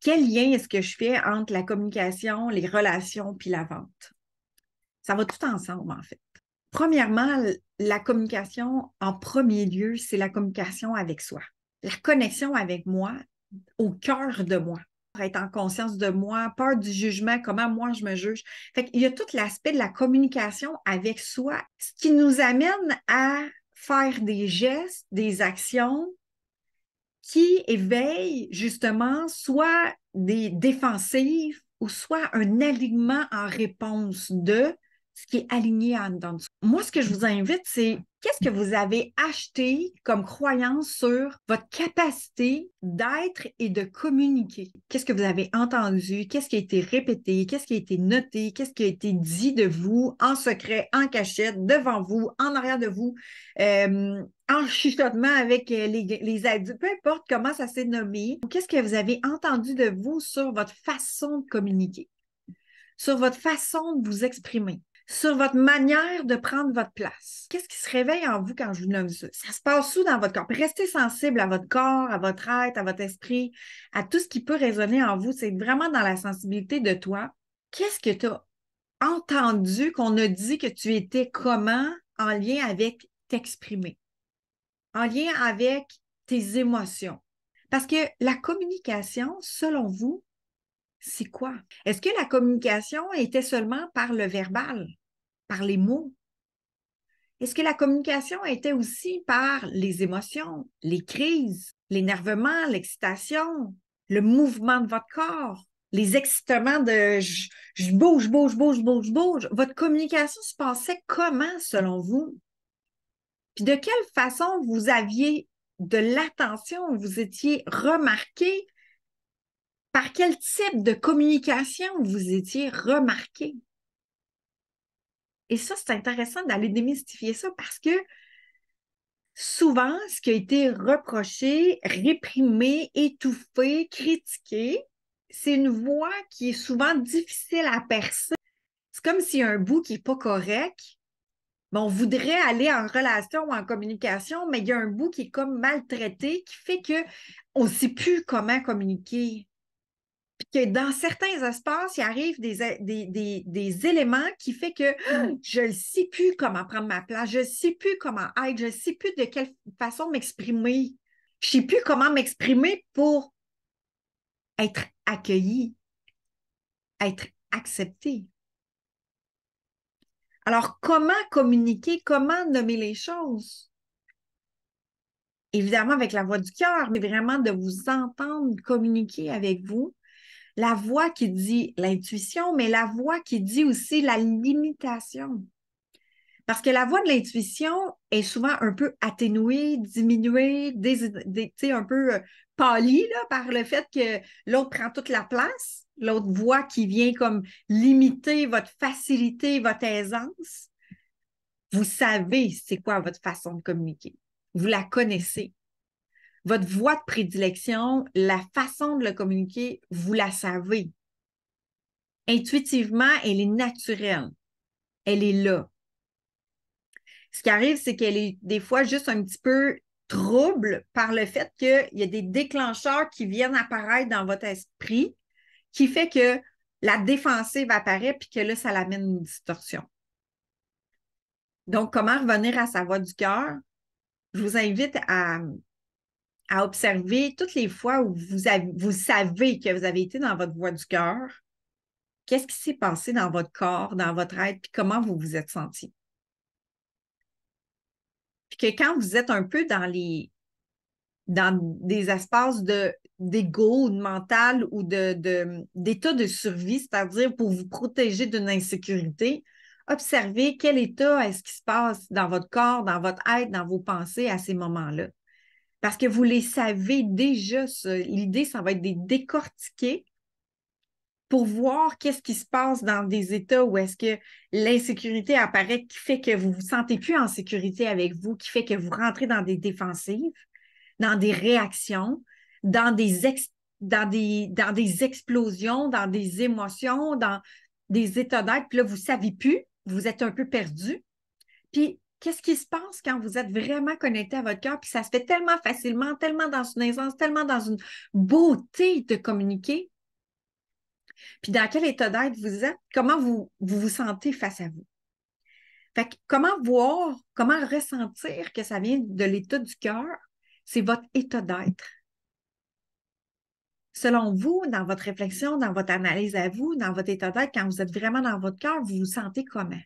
quel lien est-ce que je fais entre la communication, les relations puis la vente? Ça va tout ensemble, en fait. Premièrement, la communication, en premier lieu, c'est la communication avec soi. La connexion avec moi, au cœur de moi. Être en conscience de moi, peur du jugement, comment moi je me juge. Fait Il y a tout l'aspect de la communication avec soi, ce qui nous amène à faire des gestes, des actions qui éveille justement soit des défensives ou soit un alignement en réponse de ce qui est aligné en dedans Moi, ce que je vous invite, c'est qu'est-ce que vous avez acheté comme croyance sur votre capacité d'être et de communiquer? Qu'est-ce que vous avez entendu? Qu'est-ce qui a été répété? Qu'est-ce qui a été noté? Qu'est-ce qui a été dit de vous en secret, en cachette, devant vous, en arrière de vous, euh, en chuchotement avec les, les adultes, peu importe comment ça s'est nommé. Qu'est-ce que vous avez entendu de vous sur votre façon de communiquer? sur votre façon de vous exprimer sur votre manière de prendre votre place. Qu'est-ce qui se réveille en vous quand je vous nomme ça? Ça se passe où dans votre corps? Restez sensible à votre corps, à votre être, à votre esprit, à tout ce qui peut résonner en vous. C'est vraiment dans la sensibilité de toi. Qu'est-ce que tu as entendu qu'on a dit que tu étais comment en lien avec t'exprimer, en lien avec tes émotions? Parce que la communication, selon vous, c'est quoi? Est-ce que la communication était seulement par le verbal? par les mots? Est-ce que la communication était aussi par les émotions, les crises, l'énervement, l'excitation, le mouvement de votre corps, les excitements de je, je bouge, bouge, bouge, bouge, bouge? Votre communication se passait comment selon vous? Puis de quelle façon vous aviez de l'attention, vous étiez remarqué? Par quel type de communication vous étiez remarqué? Et ça, c'est intéressant d'aller démystifier ça parce que souvent, ce qui a été reproché, réprimé, étouffé, critiqué, c'est une voix qui est souvent difficile à percer. C'est comme s'il y a un bout qui n'est pas correct. on voudrait aller en relation ou en communication, mais il y a un bout qui est comme maltraité, qui fait qu'on ne sait plus comment communiquer que dans certains espaces, il arrive des, éléments qui font que mmh. je ne sais plus comment prendre ma place, je ne sais plus comment être, je ne sais plus de quelle façon m'exprimer. Je ne sais plus comment m'exprimer pour être accueilli, être accepté. Alors, comment communiquer, comment nommer les choses? Évidemment, avec la voix du cœur, mais vraiment de vous entendre communiquer avec vous la voix qui dit l'intuition, mais la voix qui dit aussi la limitation. Parce que la voix de l'intuition est souvent un peu atténuée, diminuée, un peu euh, pâlie par le fait que l'autre prend toute la place, l'autre voix qui vient comme limiter votre facilité, votre aisance. Vous savez c'est quoi votre façon de communiquer. Vous la connaissez votre voix de prédilection, la façon de le communiquer, vous la savez. Intuitivement, elle est naturelle. Elle est là. Ce qui arrive, c'est qu'elle est des fois juste un petit peu trouble par le fait qu'il y a des déclencheurs qui viennent apparaître dans votre esprit qui fait que la défensive apparaît puis que là, ça l'amène une distorsion. Donc, comment revenir à sa voix du cœur? Je vous invite à à observer toutes les fois où vous, vous savez que vous avez été dans votre voie du cœur, qu'est-ce qui s'est passé dans votre corps, dans votre être, puis comment vous vous êtes senti. Puis que quand vous êtes un peu dans les dans des espaces de d'ego ou de mental ou de d'état de, survie, c'est-à-dire pour vous protéger d'une insécurité, observez quel état est-ce qui se passe dans votre corps, dans votre être, dans vos pensées à ces moments-là parce que vous les savez déjà. L'idée, ça va être de décortiquer pour voir qu'est-ce qui se passe dans des états où est-ce que l'insécurité apparaît, qui fait que vous vous sentez plus en sécurité avec vous, qui fait que vous rentrez dans des défensives, dans des réactions, dans des, des, dans des explosions, dans des émotions, dans des états d'être. Puis là, vous ne savez plus, vous êtes un peu perdu. Puis qu'est-ce qui se passe quand vous êtes vraiment connecté à votre cœur, puis ça se fait tellement facilement, tellement dans une aisance, tellement dans une beauté de communiquer. Puis dans quel état d'être vous êtes, comment vous, vous sentez face à vous. Fait que comment voir, comment ressentir que ça vient de l'état du cœur, c'est votre état d'être. Selon vous, dans votre réflexion, dans votre analyse à vous, dans votre état d'être, quand vous êtes vraiment dans votre cœur, vous vous sentez comment?